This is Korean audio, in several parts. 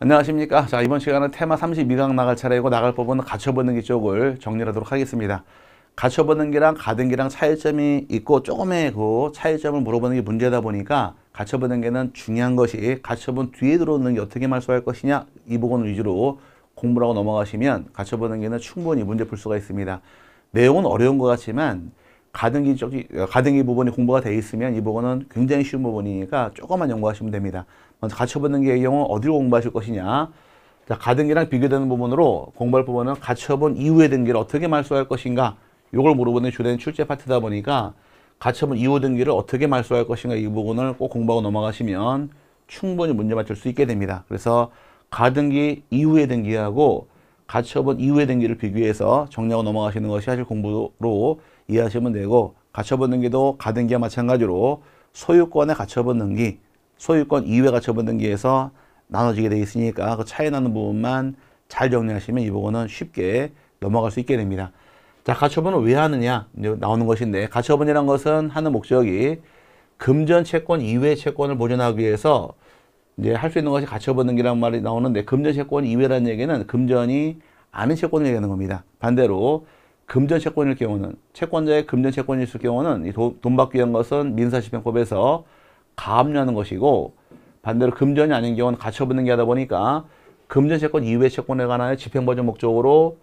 안녕하십니까 자 이번 시간은 테마 32강 나갈 차례이고 나갈 법은 갖춰보는 기 쪽을 정리하도록 하겠습니다 갖춰보는 기랑 가등기랑 차이점이 있고 조금의 그 차이점을 물어보는 게 문제다 보니까 갖춰보는 기는 중요한 것이 갖춰본 뒤에 들어오는 게 어떻게 말소할 것이냐 이 부분 위주로 공부라고 넘어가시면 갖춰보는 기는 충분히 문제 풀 수가 있습니다 내용은 어려운 것 같지만 가등기 쪽이 가등기 부분이 공부가 돼 있으면 이 부분은 굉장히 쉬운 부분이니까 조금만 연구하시면 됩니다 먼저 어, 가처분 등기의 경우 어디로 공부하실 것이냐. 자, 가등기랑 비교되는 부분으로 공부할 부분은 가처분 이후의 등기를 어떻게 말소할 것인가. 이걸 물어보는 주된 출제 파트다 보니까 가처분 이후 등기를 어떻게 말소할 것인가 이 부분을 꼭 공부하고 넘어가시면 충분히 문제 맞출 수 있게 됩니다. 그래서 가등기 이후의 등기하고 가처분 이후의 등기를 비교해서 정리하고 넘어가시는 것이 사실 공부로 이해하시면 되고 가처분 등기도 가등기와 마찬가지로 소유권의 가처분 등기 소유권 이외가 처분등기에서 나눠지게 돼 있으니까 그 차이 나는 부분만 잘 정리하시면 이 부분은 쉽게 넘어갈 수 있게 됩니다. 자, 가처분을 왜 하느냐 나오는 것인데 가처분이란 것은 하는 목적이 금전 채권 이외 채권을 보존하기 위해서 이제 할 수 있는 것이 가처분 등기란 말이 나오는데 금전 채권 이외라는 얘기는 금전이 아닌 채권을 얘기하는 겁니다. 반대로 금전 채권일 경우는 채권자의 금전 채권일 경우는 이 돈 받기 위한 것은 민사집행법에서 가압류하는 것이고 반대로 금전이 아닌 경우는 가처분 등기하다 보니까 금전 채권 이외 채권에 관하여 집행보전 목적으로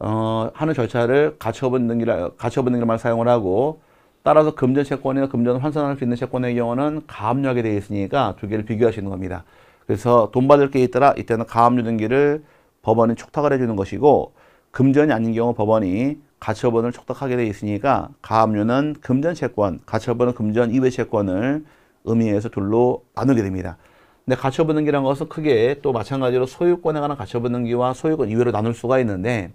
어, 하는 절차를 가처분 등기를 가처분 등기만 사용을 하고 따라서 금전 채권이나 금전을 환산할 수 있는 채권의 경우는 가압류하게 되어 있으니까 두 개를 비교하시는 겁니다. 그래서 돈 받을 게 있더라 이때는 가압류 등기를 법원이 촉탁을 해주는 것이고 금전이 아닌 경우 법원이 가처분을 촉탁하게 되어 있으니까 가압류는 금전 채권, 가처분은 금전 이외 채권을 의미에서 둘로 나누게 됩니다. 근데 가처분등기라는 것은 크게 또 마찬가지로 소유권에 관한 가처분등기와 소유권 이외로 나눌 수가 있는데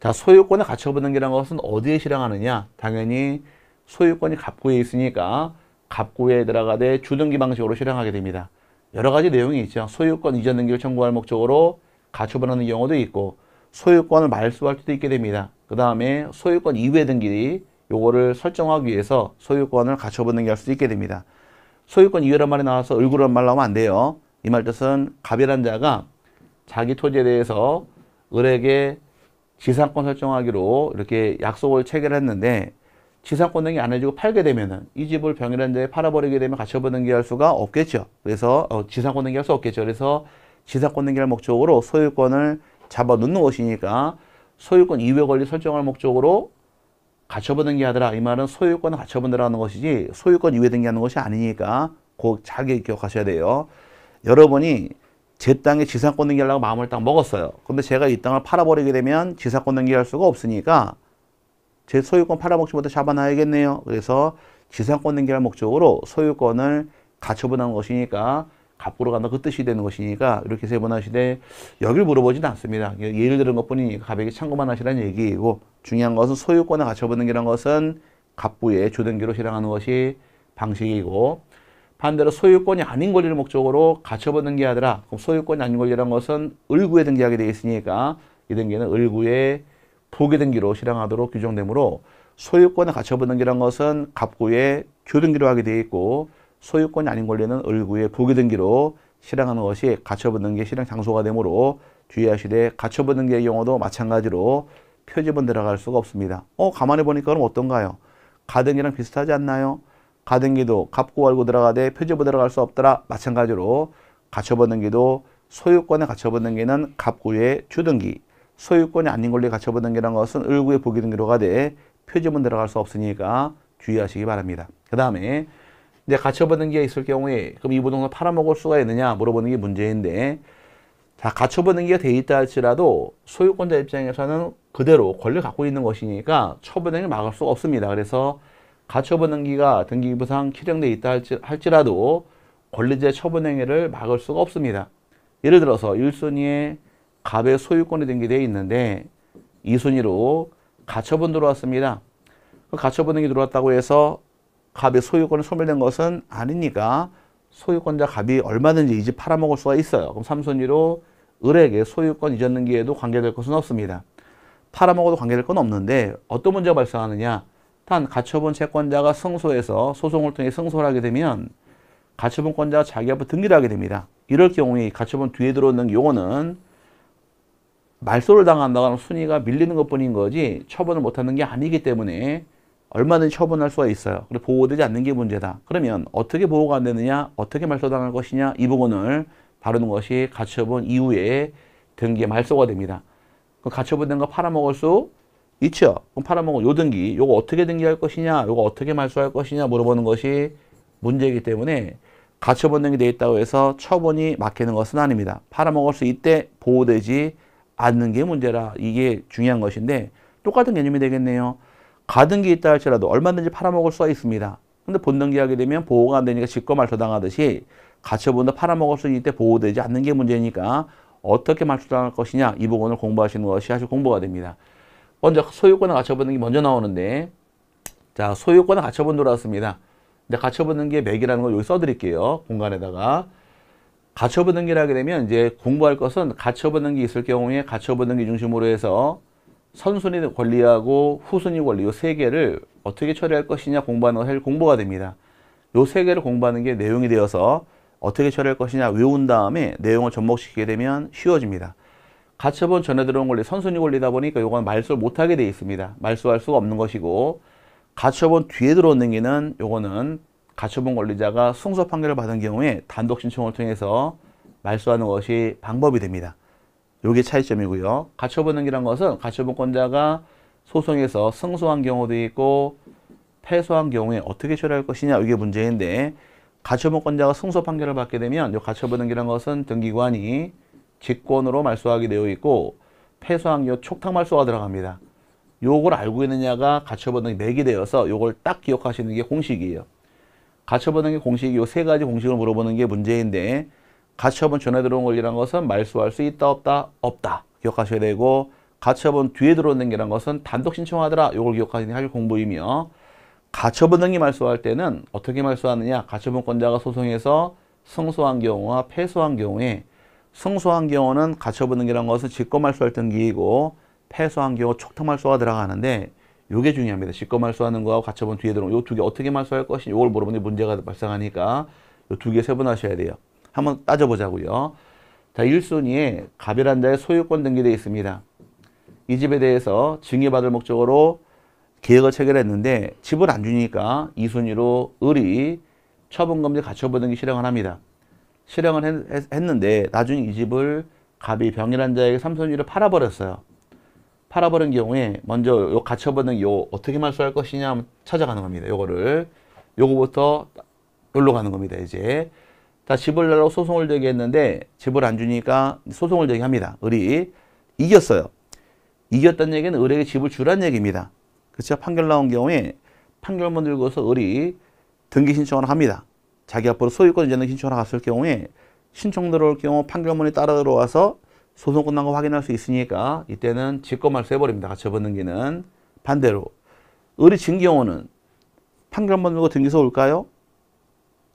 자 소유권의 가처분등기라는 것은 어디에 실행하느냐 당연히 소유권이 갑구에 있으니까 갑구에 들어가되 주등기 방식으로 실행하게 됩니다. 여러 가지 내용이 있죠. 소유권 이전 등기를 청구할 목적으로 가처분하는 경우도 있고 소유권을 말소할 수도 있게 됩니다. 그 다음에 소유권 이외 등기 요거를 설정하기 위해서 소유권을 가처분 등기할 수도 있게 됩니다. 소유권 이외란 말이 나와서 얼굴이란 말 나오면 안 돼요. 이 말 뜻은 갑이란 자가 자기 토지에 대해서 을에게 지상권 설정하기로 이렇게 약속을 체결했는데 지상권 등이 안 해주고 팔게 되면은 이 집을 병이라는 데 팔아버리게 되면 가처분 등기할 수가 없겠죠. 그래서 어, 지상권 등기할 수 없겠죠. 그래서 지상권 등기할 목적으로 소유권을 잡아 놓는 것이니까 소유권 이외 권리 설정할 목적으로 가처분 등기하더라 이 말은 소유권 가처분이라는 것이지 소유권 유예 등기하는 것이 아니니까 꼭 자기 기억하셔야 돼요. 여러분이 제 땅에 지상권 등기하려고 마음을 딱 먹었어요. 근데 제가 이 땅을 팔아버리게 되면 지상권 등기할 수가 없으니까 제 소유권 팔아먹지 못해 잡아놔야겠네요. 그래서 지상권 등기할 목적으로 소유권을 가처분한 것이니까 갑으로 간다 그 뜻이 되는 것이니까 이렇게 세분하시되 여길 물어보진 않습니다. 예, 예를 들은 것뿐이니까 가백이 참고만 하시라는 얘기이고 중요한 것은 소유권에 갖춰보는 게란 것은 갑부의 주등기로 실행하는 것이 방식이고 반대로 소유권이 아닌 권리를 목적으로 갖춰보는게하더라 그럼 소유권이 아닌 권리란 것은 을구에 등기하게 되어 있으니까 이 등기는 을구의 부계 등기로 실행하도록 규정되므로 소유권에 갖춰보는 게란 것은 갑구의 교등기로 하게 되어 있고 소유권이 아닌 권리는 을구의 부기등기로 실행하는 것이 가처분등기 실행 장소가 되므로 주의하시되 가처분등기의 경우도 마찬가지로 표지은 들어갈 수가 없습니다. 어 가만히 보니까 그럼 어떤가요? 가등기랑 비슷하지 않나요? 가등기도 갚고 알고 들어가되 표지은 들어갈 수 없더라. 마찬가지로 가처분등기도 소유권의 가처분등기는 갑고의 주등기, 소유권이 아닌 권리 가처분등기라는 것은 을구의 부기등기로 가되 표지은 들어갈 수 없으니까 주의하시기 바랍니다. 그 다음에 근데 가처분 기가 있을 경우에 그럼 이 부동산 팔아먹을 수가 있느냐 물어보는 게 문제인데 자 가처분 기가 돼 있다 할지라도 소유권자 입장에서는 그대로 권리 갖고 있는 것이니까 처분행을 막을 수가 없습니다. 그래서 가처분 등기가 등기부상 실행돼 있다 할지, 할지라도 권리제 처분행위를 막을 수가 없습니다. 예를 들어서 1순위에 갑의 소유권이 등기되어 있는데 2순위로 가처분 들어왔습니다. 그 가처분 등기 들어왔다고 해서 갑의 소유권이 소멸된 것은 아니니까 소유권자 갑이 얼마든지 이제 팔아먹을 수가 있어요. 그럼 삼손이로 을에게 소유권 이전 등기에도 관계될 것은 없습니다. 팔아먹어도 관계될 건 없는데 어떤 문제가 발생하느냐. 단 가처분 채권자가 승소해서 소송을 통해 승소를 하게 되면 가처분권자가 자기 앞에 등기를 하게 됩니다. 이럴 경우에 가처분 뒤에 들어오는 용어는 말소를 당한다는 순위가 밀리는 것뿐인 거지 처분을 못하는 게 아니기 때문에 얼마든지 처분할 수가 있어요. 그리고 보호되지 않는 게 문제다. 그러면 어떻게 보호가 안 되느냐, 어떻게 말소당할 것이냐 이 부분을 다루는 것이 가처분 이후에 등기의 말소가 됩니다. 그 가처분된 거 팔아먹을 수 있죠. 그럼 팔아먹은 요 등기, 요거 어떻게 등기할 것이냐, 요거 어떻게 말소할 것이냐 물어보는 것이 문제이기 때문에 가처분 등기 돼 있다고 해서 처분이 막히는 것은 아닙니다. 팔아먹을 수 있대 보호되지 않는 게 문제라 이게 중요한 것인데 똑같은 개념이 되겠네요. 가든 게 있다 할지라도 얼마든지 팔아먹을 수가 있습니다. 근데 본등기하게 되면 보호가 안 되니까 직권 말소당하듯이 가처분도 팔아먹을 수 있을 때 보호되지 않는 게 문제니까 어떻게 말소당할 것이냐 이 부분을 공부하시는 것이 아주 공부가 됩니다. 먼저 소유권을가처분는게 먼저 나오는데 자소유권을 가처분 돌아왔습니다. 이제 가처분등기의 맥이라는 걸 여기 써드릴게요. 공간에다가 가처분등기를 하게 되면 이제 공부할 것은 가처분등기 있을 경우에 가처분등기 중심으로 해서 선순위 권리하고 후순위 권리 이 세 개를 어떻게 처리할 것이냐 공부하는 것이 공부가 됩니다. 이 세 개를 공부하는 게 내용이 되어서 어떻게 처리할 것이냐 외운 다음에 내용을 접목시키게 되면 쉬워집니다. 가처분 전해 들어온 권리 선순위 권리다 보니까 이건 말소를 못하게 되어 있습니다. 말소할 수가 없는 것이고 가처분 뒤에 들어온 행위는 요거는 가처분 권리자가 승소 판결을 받은 경우에 단독 신청을 통해서 말소하는 것이 방법이 됩니다. 요게 차이점이고요. 가처분등기란 것은 가처분권자가 소송에서 승소한 경우도 있고 패소한 경우에 어떻게 처리할 것이냐 이게 문제인데 가처분권자가 승소 판결을 받게 되면 이 가처분등기란 것은 등기관이 직권으로 말소하게 되어 있고 패소한 경우 촉탁 말소가 들어갑니다. 요걸 알고 있느냐가 가처분등기 맥이 되어서 요걸 딱 기억하시는 게 공식이에요. 가처분등기 공식이 요세 가지 공식을 물어보는 게 문제인데 가처분 전에 들어온 권리란 것은 말소할 수 있다 없다 없다 기억하셔야 되고 가처분 뒤에 들어온 등기란 것은 단독 신청하더라 요걸 기억하시는 할 공부이며 가처분 등기 말소할 때는 어떻게 말소하느냐 가처분권자가 소송에서 승소한 경우와 패소한 경우에 승소한 경우는 가처분 등기란 것은 직권 말소할 등기이고 패소한 경우 촉탁 말소가 들어가는데 요게 중요합니다. 직권 말소하는 거하고 가처분 뒤에 들어오는 요두 개 어떻게 말소할 것이냐 이걸 물어보니 문제가 발생하니까 요 두 개 세분하셔야 돼요. 한번 따져보자고요. 자, 1순위에 가별한자의 소유권 등기되어 있습니다. 이 집에 대해서 증여받을 목적으로 계획을 체결했는데 집을 안 주니까 2순위로 을이 처분금지 가처분 등기 실행을 합니다. 실행을 했, 는데 나중에 이 집을 갑이 병이란 자에게 3순위로 팔아버렸어요. 팔아버린 경우에 먼저 요 가처분 등기 요 어떻게 말소할 것이냐 하면 찾아가는 겁니다. 요거를 요거부터 여기로 가는 겁니다. 이제 자, 집을 내라고 소송을 제기했는데 집을 안 주니까 소송을 제기합니다. 을이 이겼어요. 이겼다는 얘기는 을에게 집을 주란 얘기입니다. 그렇죠? 판결 나온 경우에 판결문 들고서 을이 등기 신청을 합니다. 자기 앞으로 소유권 이전을 신청을 갔을 경우에 신청 들어올 경우 판결문이 따라 들어와서 소송 끝난 거 확인할 수 있으니까 이때는 직권말소 해버립니다. 가처분 등기는 반대로 을이 진 경우는 판결문 들고 등기소 올까요?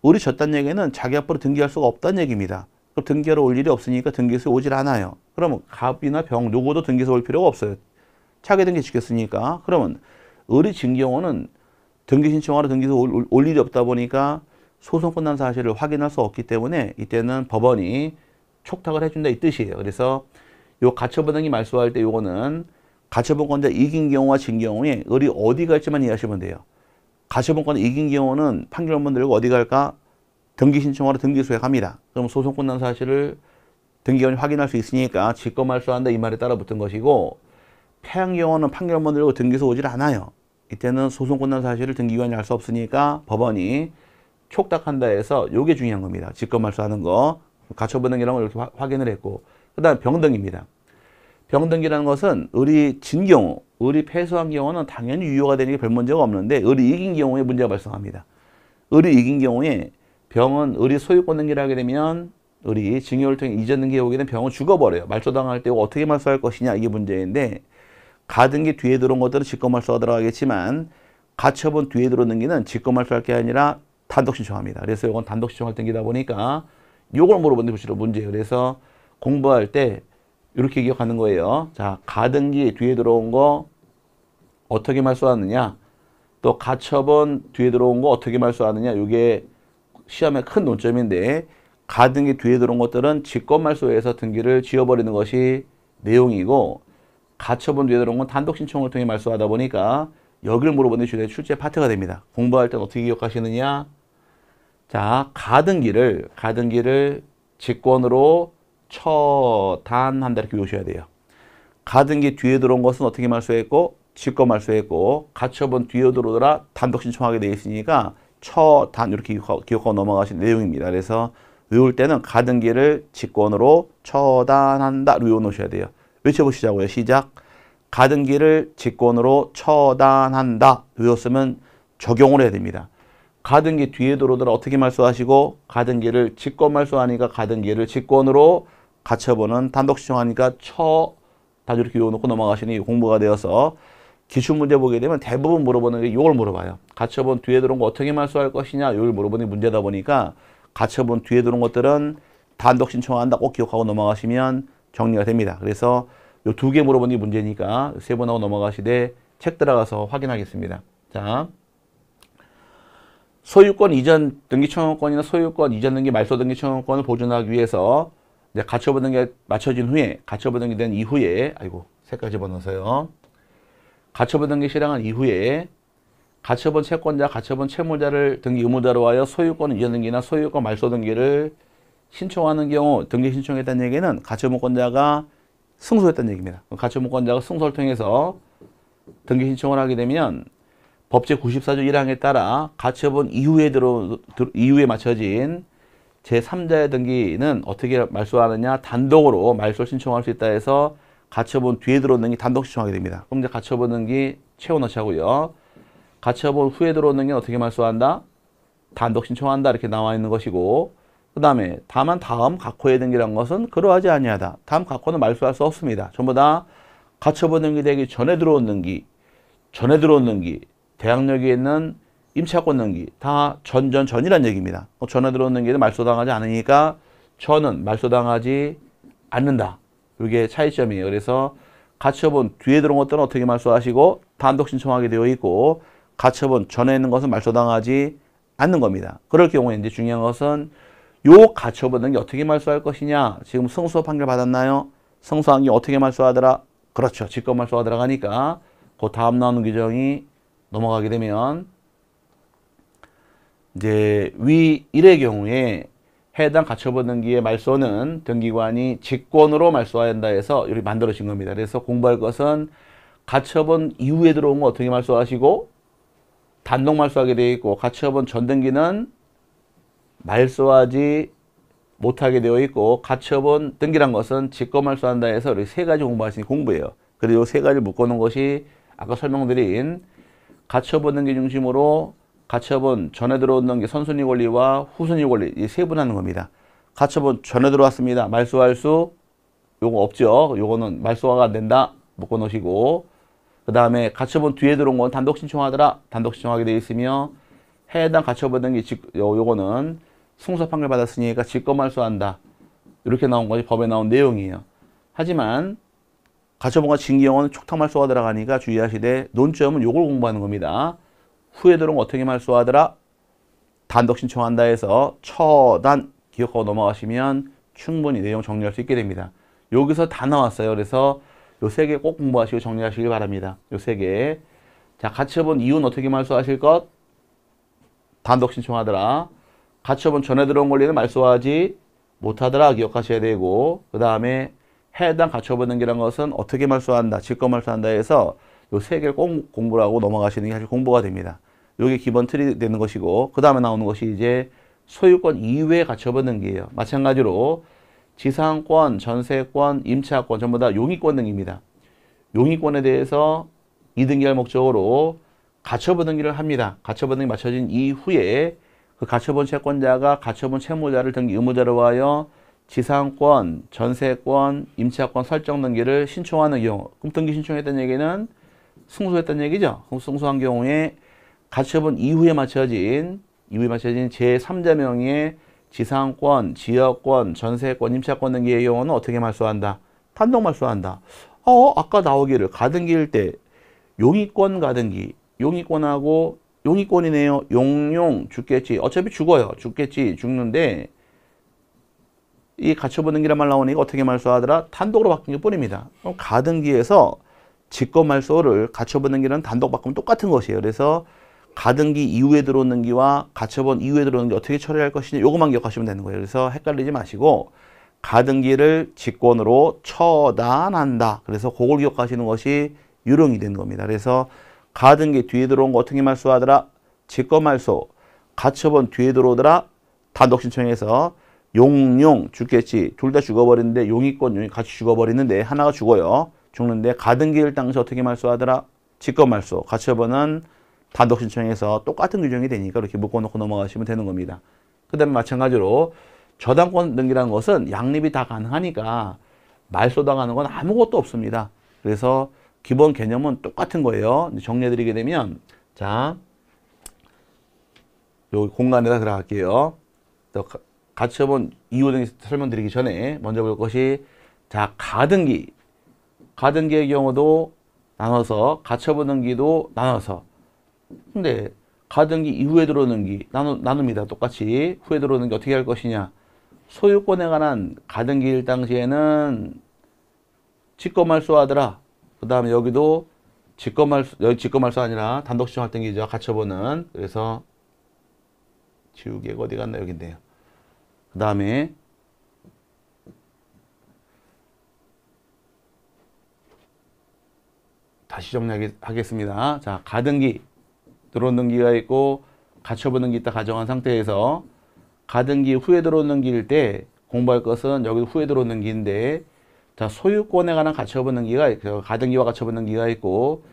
우리 졌단 얘기는 자기 앞으로 등기할 수가 없다는 얘기입니다. 그럼 등기하러 올 일이 없으니까 등기소에 오질 않아요. 그러면 갑이나 병 누구도 등기소 올 필요가 없어요. 차기 등기 지켰으니까. 그러면 의리 진 경우는 등기 신청하러 등기소 올, 올 일이 없다 보니까 소송 끝난 사실을 확인할 수 없기 때문에 이때는 법원이 촉탁을 해준다 이 뜻이에요. 그래서 요 가처분 등기 말소할 때 요거는 가처분권자 이긴 경우와 진 경우에 을이 어디 갈지만 이해하시면 돼요. 가처분권 이긴 경우는 판결문 들고 어디 갈까? 등기 신청하러 등기소에 갑니다. 그럼 소송 끝난 사실을 등기원이 확인할 수 있으니까 직검할수한다이 말에 따라 붙은 것이고 폐한 경우는 판결문 들고 등기소 오질 않아요. 이때는 소송 끝난 사실을 등기관이 알 수 없으니까 법원이 촉탁한다 해서 요게 중요한 겁니다. 직검할수하는 거, 가처분 등기라 이렇게 확인을 했고 그 다음 병등입니다. 병등기라는 것은 을이 진 경우, 을이 패소한 경우는 당연히 유효가 되는 게 별 문제가 없는데 을이 이긴 경우에 문제가 발생합니다. 을이 이긴 경우에 병은 을이 소유권 등기를 하게 되면 을이 증여를 통해 이전 등기에 오게 된 병은 죽어버려요. 말소당할 때 어떻게 말소할 것이냐 이게 문제인데 가등기 뒤에 들어온 것들은 직권말소가 들어가겠지만 가처분 뒤에 들어온 등기는 직권말소할 게 아니라 단독 신청합니다. 그래서 이건 단독 신청할 등기다 보니까 요걸 물어보는 것이 문제예요. 그래서 공부할 때 이렇게 기억하는 거예요. 자, 가등기 뒤에 들어온 거 어떻게 말소하느냐 또 가처분 뒤에 들어온 거 어떻게 말소하느냐 이게 시험의 큰 논점인데 가등기 뒤에 들어온 것들은 직권말소에서 등기를 지어버리는 것이 내용이고 가처분 뒤에 들어온 건 단독 신청을 통해 말소하다 보니까 여기를 물어보는 주제 출제 파트가 됩니다. 공부할 때 어떻게 기억하시느냐? 자, 가등기를 가등기를 직권으로 처단한다 이렇게 외우셔야 돼요. 가등기 뒤에 들어온 것은 어떻게 말소했고 직거 말소했고 가처분 뒤에 들어오더라 단독 신청하게 되어 있으니까 처단 이렇게 기억하고 넘어가신 내용입니다. 그래서 외울 때는 가등기를 직권으로 처단한다 외워 놓으셔야 돼요. 외쳐보시자고요. 시작. 가등기를 직권으로 처단한다. 외웠으면 적용을 해야 됩니다. 가등기 뒤에 들어오더라 어떻게 말소하시고 가등기를 직권 말소하니까 가등기를 직권으로 가처분은 단독 신청하니까 처 다주 이렇게 워놓고 넘어가시니 공부가 되어서 기출 문제 보게 되면 대부분 물어보는 게 요걸 물어봐요. 가처분 뒤에 들어온 거 어떻게 말소할 것이냐 요걸 물어보는 게 문제다 보니까 가처분 뒤에 들어온 것들은 단독 신청한다 꼭 기억하고 넘어가시면 정리가 됩니다. 그래서 요 두 개 물어보는 게 문제니까 세 번하고 넘어가시되 책 들어가서 확인하겠습니다. 자. 소유권 이전 등기 청구권이나 소유권 이전 등기 말소 등기 청구권을 보존하기 위해서 이제 가처분 등기가 맞춰진 후에 가처분 등기된 이후에 아이고 색깔 집어넣으세요. 가처분 등기 실행한 이후에 가처분 채권자, 가처분 채무자를 등기 의무자로 하여 소유권 이전 등기나 소유권 말소 등기를 신청하는 경우 등기 신청했다는 얘기는 가처분권자가 승소했다는 얘기입니다. 가처분권자가 승소를 통해서 등기 신청을 하게 되면 법제 94조 1항에 따라 가처분 이후에 들어 이후에 맞춰진 제3자의 등기는 어떻게 말소하느냐 단독으로 말소 신청할 수 있다 해서 가처분 뒤에 들어오는 게 단독 신청하게 됩니다. 그럼 이제 가처분 등기 채워 넣자 하고요. 가처분 후에 들어오는 게 어떻게 말소한다? 단독 신청한다 이렇게 나와 있는 것이고 그 다음에 다만 다음 각호의 등기란 것은 그러하지 아니하다. 다음 각호는 말소할 수 없습니다. 전부 다 가처분 등기 되기 전에 들어온 등기 전에 들어온 등기 대학력에 있는 임차권 넘기 다 전전 전이란 얘기입니다. 어, 전화 들어오는 게 말소당하지 않으니까 전은 말소당하지 않는다. 이게 차이점이에요. 그래서 가처분 뒤에 들어온 것들은 어떻게 말소하시고 단독 신청하게 되어 있고 가처분 전에 있는 것은 말소당하지 않는 겁니다. 그럴 경우에 이제 중요한 것은 요 가처분 넘기 어떻게 말소할 것이냐 지금 승소 판결 받았나요? 승소한 게 어떻게 말소하더라? 그렇죠. 직권 말소하더라가니까그 다음 나오는 규정이 넘어가게 되면 이제 위 1의 경우에 해당 가처분 등기의 말소는 등기관이 직권으로 말소해야 한다 해서 이렇게 만들어진 겁니다. 그래서 공부할 것은 가처분 이후에 들어온 거 어떻게 말소하시고 단독 말소하게 되어 있고 가처분 전 등기는 말소하지 못하게 되어 있고 가처분 등기란 것은 직권 말소한다 해서 이렇게 세 가지 공부하시는 공부예요. 그리고 세 가지 묶어놓은 것이 아까 설명드린 가처분 등기 중심으로 가처분 전에 들어오는 게 선순위 권리와 후순위 권리 이 세분하는 겁니다. 가처분 전에 들어왔습니다. 말소할 수 요거 없죠. 요거는 말소화가 안 된다. 묶어 놓으시고 그 다음에 가처분 뒤에 들어온 건 단독 신청하더라. 단독 신청하게 되어 있으며 해당 가처분 등기 요, 거는 승소 판결 받았으니까 직권 말소한다. 이렇게 나온 것이 법에 나온 내용이에요. 하지만 가처분과 징계형은 촉탁 말소가 들어가니까 주의하시되 논점은 요걸 공부하는 겁니다. 후에도록 어떻게 말소하더라? 단독 신청한다 해서 처단 기억하고 넘어가시면 충분히 내용 정리할 수 있게 됩니다. 여기서 다 나왔어요. 그래서 요 세 개 꼭 공부하시고 정리하시길 바랍니다. 요 세 개. 자, 가처분 이윤 어떻게 말소하실 것? 단독 신청하더라. 가처분 전에 들어온 권리는 말소하지 못하더라 기억하셔야 되고 그 다음에 해당 가처분 등기란 것은 어떻게 말소한다, 직권 말소한다 해서 요세 개를 꼭 공부를 하고 넘어가시는 게 사실 공부가 됩니다. 요게 기본 틀이 되는 것이고 그 다음에 나오는 것이 이제 소유권 이외에갖춰분는게예요 마찬가지로 지상권, 전세권, 임차권 전부 다 용의권 등입니다. 용의권에 대해서 이등기할 목적으로 갖춰분 등기를 합니다. 갖춰분 등기 맞춰진 이후에 그 갖춰본 채권자가 갖춰본 채무자를 등기 의무자로 하여 지상권, 전세권, 임차권 설정 등기를 신청하는 경우 그 등기 신청했던 얘기는 승소했다는 얘기죠. 그럼 승소한 경우에 가처분 이후에 맞춰진 이후에 맞춰진 제3자 명의의 지상권, 지역권, 전세권, 임차권 등기의 경우는 어떻게 말소한다? 단독 말소한다. 어, 아까 나오기를 가등기일 때 용의권 가등기, 용의권하고 용의권이네요. 용용 죽겠지. 어차피 죽어요. 죽겠지. 죽는데 이 가처분 등기란 말 나오니까 어떻게 말소하더라? 단독으로 바뀐 게 뿐입니다. 그럼 가등기에서 직검말 소를 가처분 등기는 단독 바꾸면 똑같은 것이에요. 그래서 가등기 이후에 들어온 등기와 가처본 이후에 들어오는 게 어떻게 처리할 것이냐 요것만 기억하시면 되는 거예요. 그래서 헷갈리지 마시고 가등기를 직권으로 처단한다. 그래서 그걸 기억하시는 것이 유령이 되는 겁니다. 그래서 가등기 뒤에 들어온 거 어떻게 말소하더라? 직권말소. 가처본 뒤에 들어오더라? 단독 신청해서 용용 죽겠지. 둘 다 죽어버리는데 용이권 용이 같이 죽어버리는데 하나가 죽어요. 죽는데 가던 길 당시 어떻게 말소하더라? 직권 말소. 가처분은 단독 신청에서 똑같은 규정이 되니까 이렇게 묶어놓고 넘어가시면 되는 겁니다. 그 다음에 마찬가지로 저당권 등기라는 것은 양립이 다 가능하니까 말소당하는 건 아무것도 없습니다. 그래서 기본 개념은 똑같은 거예요. 정리해드리게 되면 자, 여기 공간에다 들어갈게요. 가처분 이호 등기 설명드리기 전에 먼저 볼 것이 자 가등기 가등기의 경우도 나눠서 가처분 등기도 나눠서 근데 가등기 이후에 들어오는 기 나누, 나눕니다. 똑같이 후에 들어오는 게 어떻게 할 것이냐 소유권에 관한 가등기일 당시에는 직권말소 하더라 그 다음에 여기도 직권말소 직권말소 아니라 단독시청 할등기죠. 가처분은 그래서 지우개가 어디 갔나 여기인데요. 그 다음에 다시 정리하겠습니다. 자, 가등기, 들어온 등기가 있고 가처분 등기 있다 가정한 상태에서 가등기 후에 들어온 등기일 때 공부할 것은 여기 후에 들어온 등기인데 자, 소유권에 관한 가처분 등기가 그 가등기와 가처분 등기가 있고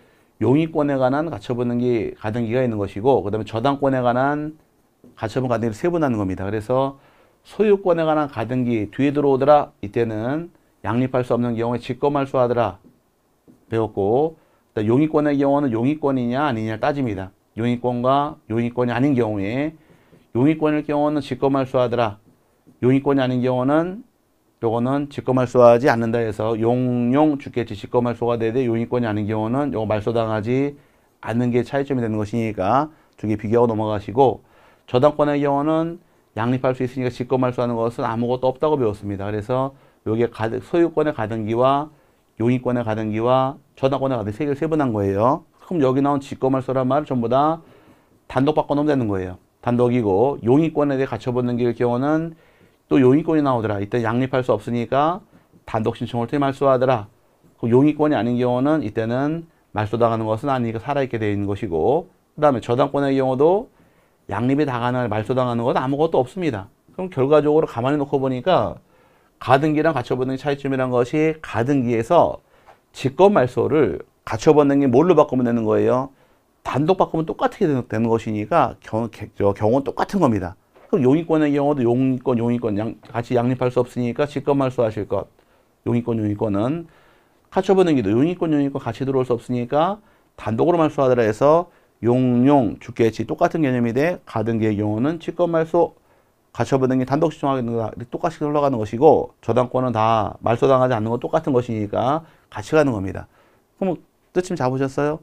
용의권에 관한 가처분 등기, 가등기가 있는 것이고 그 다음에 저당권에 관한 가처분 가등기를 세분하는 겁니다. 그래서 소유권에 관한 가등기 뒤에 들어오더라 이때는 양립할 수 없는 경우에 직권말소하더라 배웠고 그러니까 용의권의 경우는 용의권이냐 아니냐 따집니다. 용의권과 용의권이 아닌 경우에 용의권일 경우는 직권말소하더라 용의권이 아닌 경우는 요거는 직권말소하지 않는다 해서 용용 주겠지 직권말소가 되되 용인권이 아닌 경우는 요거 말소당하지 않는 게 차이점이 되는 것이니까 두 개 비교하고 넘어가시고 저당권의 경우는 양립할 수 있으니까 직권말소하는 것은 아무것도 없다고 배웠습니다. 그래서 요게 소유권의 가등기와 용인권의 가등기와 전하거에 가서 세 개를 세번한 거예요. 그럼 여기 나온 직거말소란 말 전부 다 단독 바꿔놓으면 되는 거예요. 단독이고 용의권에 대해 갇혀보는 길 경우는 또 용의권이 나오더라. 이때 양립할 수 없으니까 단독 신청을 통해 말소하더라. 그 용의권이 아닌 경우는 이때는 말소당하는 것은 아니니까 살아있게 되어 있는 것이고 그 다음에 저당권의 경우도 양립이 당하는 말소당하는 것 아무것도 없습니다. 그럼 결과적으로 가만히 놓고 보니까 가등기랑 갇혀보는 차이점이란 것이 가등기에서 직권 말소를 가처 번행이 뭘로 바꾸면 되는 거예요? 단독 바꾸면 똑같게 되는, 것이니까 경, 경우는 똑같은 겁니다. 그럼 용의권의 경우도 용의권, 용의권 양, 같이 양립할 수 없으니까 직권 말소하실 것. 용의권, 용의권은 가처 번행기도 용의권, 용의권 같이 들어올 수 없으니까 단독으로 말소하더라 해서 용용, 주계치 똑같은 개념이 돼 가등기의 경우는 직권 말소, 가처분 등이 단독 시청하는 거 똑같이 흘러가는 것이고 저당권은 다 말소당하지 않는 건 똑같은 것이니까 같이 가는 겁니다. 그럼 뜻 좀 잡으셨어요?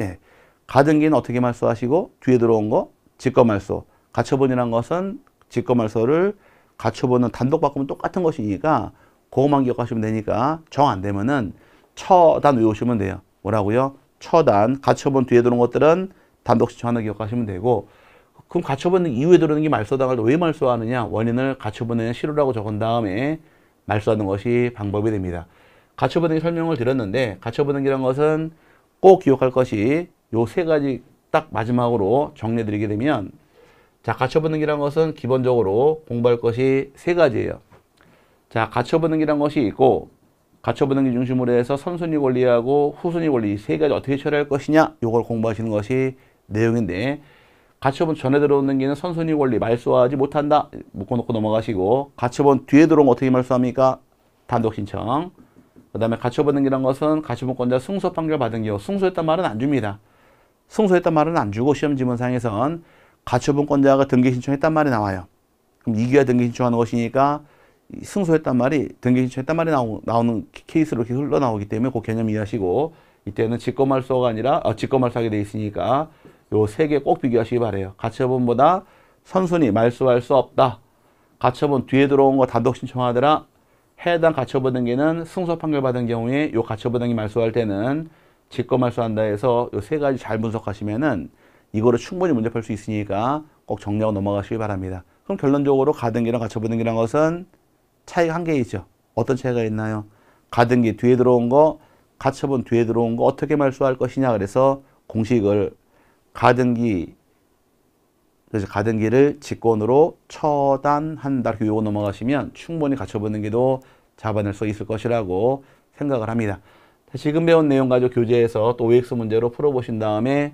예. 가든 긴 어떻게 말소하시고 뒤에 들어온 거 직거 말소. 가처분이란 것은 직거 말소를 가처분은 단독 바꾸면 똑같은 것이니까 그것만 기억하시면 되니까 정 안 되면은 처단 외우시면 돼요. 뭐라고요? 처단 가처분 뒤에 들어온 것들은 단독 시청 하나 기억하시면 되고 그럼 가처분 이후에 들어오는 게 말소당할 때왜 말소하느냐 원인을 가처분에 실효라고 적은 다음에 말소하는 것이 방법이 됩니다. 가처분등기 설명을 드렸는데 가처분등기란 것은 꼭 기억할 것이 요 세 가지 딱 마지막으로 정리해 드리게 되면 자 가처분등기란 것은 기본적으로 공부할 것이 세 가지예요. 자 가처분등기란 것이 있고 가처분등기 중심으로 해서 선순위 권리하고 후순위 권리 세 가지 어떻게 처리할 것이냐 요걸 공부하시는 것이 내용인데 가처분 전에 들어온 등기는 선순위 권리 말소하지 못한다 묶어놓고 넘어가시고 가처분 뒤에 들어온 거 어떻게 말소합니까? 단독 신청 그 다음에 가처분등기란 것은 가처분권자 승소 판결 받은 경우 승소했단 말은 안 줍니다. 승소했단 말은 안 주고 시험지문상에선 가처분권자가 등기 신청했단 말이 나와요. 그럼 이기가 등기 신청하는 것이니까 승소했단 말이 등기 신청했단 말이 나오, 나오는 케이스로 이렇게 흘러나오기 때문에 그 개념 이해하시고 이때는 직권말소가 아니라 어, 직권말소하게 돼 있으니까 요 세 개 꼭 비교하시기 바래요. 가처분보다 선순위 말소할 수 없다. 가처분 뒤에 들어온 거 단독 신청하더라. 해당 가처분등기는 승소 판결받은 경우에 이 가처분등기 말소할 때는 직권 말소한다 해서 이 세 가지 잘 분석하시면은 이거를 충분히 문제 풀수 있으니까 꼭 정리하고 넘어가시기 바랍니다. 그럼 결론적으로 가등기랑 가처분등기란 것은 차이가 한 개이죠. 어떤 차이가 있나요? 가등기 뒤에 들어온 거, 가처분 뒤에 들어온 거 어떻게 말소할 것이냐 그래서 공식을 가등기 그래서 가던 길을 직권으로 처단한다. 이렇게 요거 넘어가시면 충분히 갖춰보는 기도 잡아낼 수 있을 것이라고 생각을 합니다. 지금 배운 내용 가지고 교재에서 또 OX 문제로 풀어보신 다음에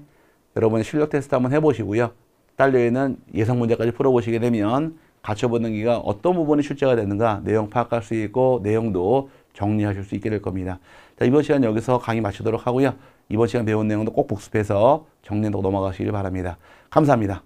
여러분의 실력 테스트 한번 해보시고요. 딸려있는 예상 문제까지 풀어보시게 되면 갖춰보는 기가 어떤 부분이 출제가 되는가 내용 파악할 수 있고 내용도 정리하실 수 있게 될 겁니다. 자, 이번 시간 여기서 강의 마치도록 하고요. 이번 시간 배운 내용도 꼭 복습해서 정리도 하 넘어가시길 바랍니다. 감사합니다.